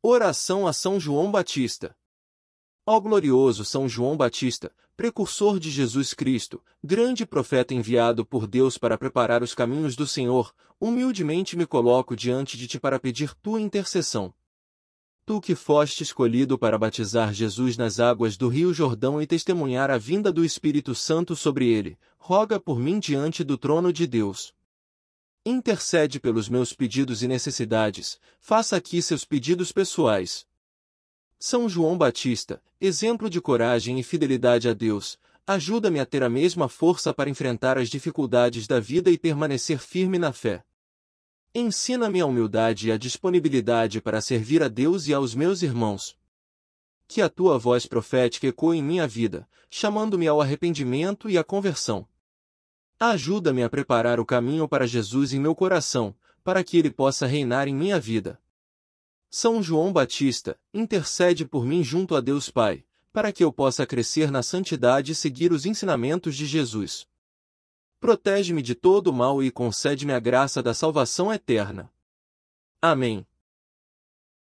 Oração a São João Batista. Ó glorioso São João Batista, precursor de Jesus Cristo, grande profeta enviado por Deus para preparar os caminhos do Senhor, humildemente me coloco diante de ti para pedir tua intercessão. Tu que foste escolhido para batizar Jesus nas águas do Rio Jordão e testemunhar a vinda do Espírito Santo sobre ele, roga por mim diante do trono de Deus intercede pelos meus pedidos e necessidades, faça aqui seus pedidos pessoais. São João Batista, exemplo de coragem e fidelidade a Deus, ajuda-me a ter a mesma força para enfrentar as dificuldades da vida e permanecer firme na fé. Ensina-me a humildade e a disponibilidade para servir a Deus e aos meus irmãos. Que a tua voz profética ecoe em minha vida, chamando-me ao arrependimento e à conversão. Ajuda-me a preparar o caminho para Jesus em meu coração, para que ele possa reinar em minha vida. São João Batista, intercede por mim junto a Deus Pai, para que eu possa crescer na santidade e seguir os ensinamentos de Jesus. Protege-me de todo o mal e concede-me a graça da salvação eterna. Amém.